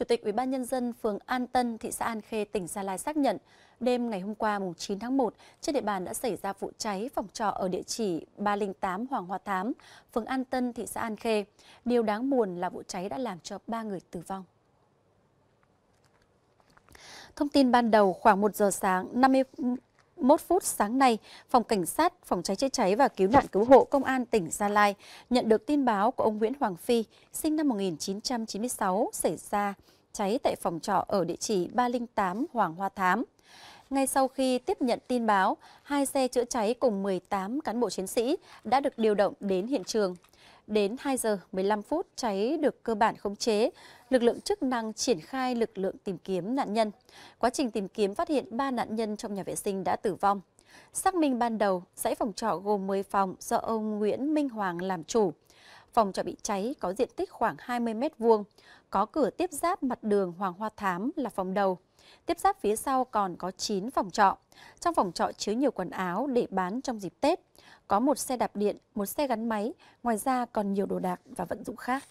Chủ tịch Ủy ban Nhân dân phường An Tân, thị xã An Khê, tỉnh Gia Lai xác nhận, đêm ngày hôm qua mùng 9 tháng 1, trên địa bàn đã xảy ra vụ cháy phòng trọ ở địa chỉ 308 Hoàng Hoa Thám, phường An Tân, thị xã An Khê. Điều đáng buồn là vụ cháy đã làm cho 3 người tử vong. Thông tin ban đầu khoảng 1 giờ sáng, 50 1 phút sáng nay, Phòng Cảnh sát, Phòng cháy chữa cháy và Cứu nạn Cứu hộ Công an tỉnh Gia Lai nhận được tin báo của ông Nguyễn Hoàng Phi, sinh năm 1996, xảy ra cháy tại phòng trọ ở địa chỉ 308 Hoàng Hoa Thám. Ngay sau khi tiếp nhận tin báo, hai xe chữa cháy cùng 18 cán bộ chiến sĩ đã được điều động đến hiện trường Đến 2 giờ 15 phút, cháy được cơ bản khống chế. Lực lượng chức năng triển khai lực lượng tìm kiếm nạn nhân. Quá trình tìm kiếm phát hiện 3 nạn nhân trong nhà vệ sinh đã tử vong. Xác minh ban đầu, dãy phòng trọ gồm 10 phòng do ông Nguyễn Minh Hoàng làm chủ. Phòng trọ bị cháy có diện tích khoảng 20 m2, có cửa tiếp giáp mặt đường Hoàng Hoa Thám là phòng đầu. Tiếp giáp phía sau còn có 9 phòng trọ. Trong phòng trọ chứa nhiều quần áo để bán trong dịp Tết. Có một xe đạp điện, một xe gắn máy, ngoài ra còn nhiều đồ đạc và vận dụng khác.